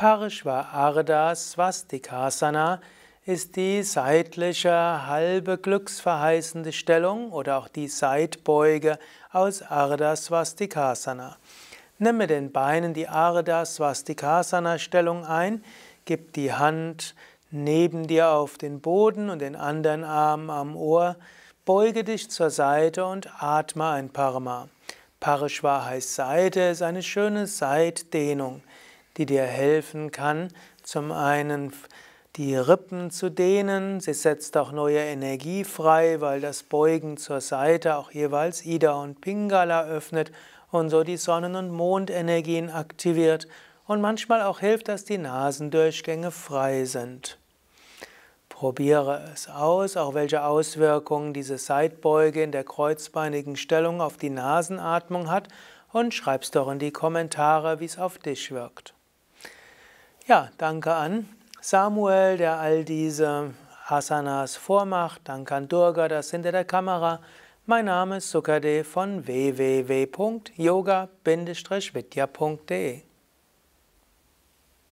Parishvarada Swastikasana ist die seitliche halbe glücksverheißende Stellung oder auch die Seitbeuge aus Ardha Swastikasana. Nimm mit den Beinen die Ardha Swastikasana Stellung ein, gib die Hand neben dir auf den Boden und den anderen Arm am Ohr, beuge dich zur Seite und atme ein Parma. Parishva heißt Seite, ist eine schöne Seitdehnung die dir helfen kann, zum einen die Rippen zu dehnen. Sie setzt auch neue Energie frei, weil das Beugen zur Seite auch jeweils Ida und Pingala öffnet und so die Sonnen- und Mondenergien aktiviert. Und manchmal auch hilft, dass die Nasendurchgänge frei sind. Probiere es aus, auch welche Auswirkungen diese Seitbeuge in der kreuzbeinigen Stellung auf die Nasenatmung hat und schreib's doch in die Kommentare, wie es auf dich wirkt. Ja, danke an Samuel, der all diese Asanas vormacht. Danke an Durga, das hinter der Kamera. Mein Name ist Sukade von www.yoga-vidya.de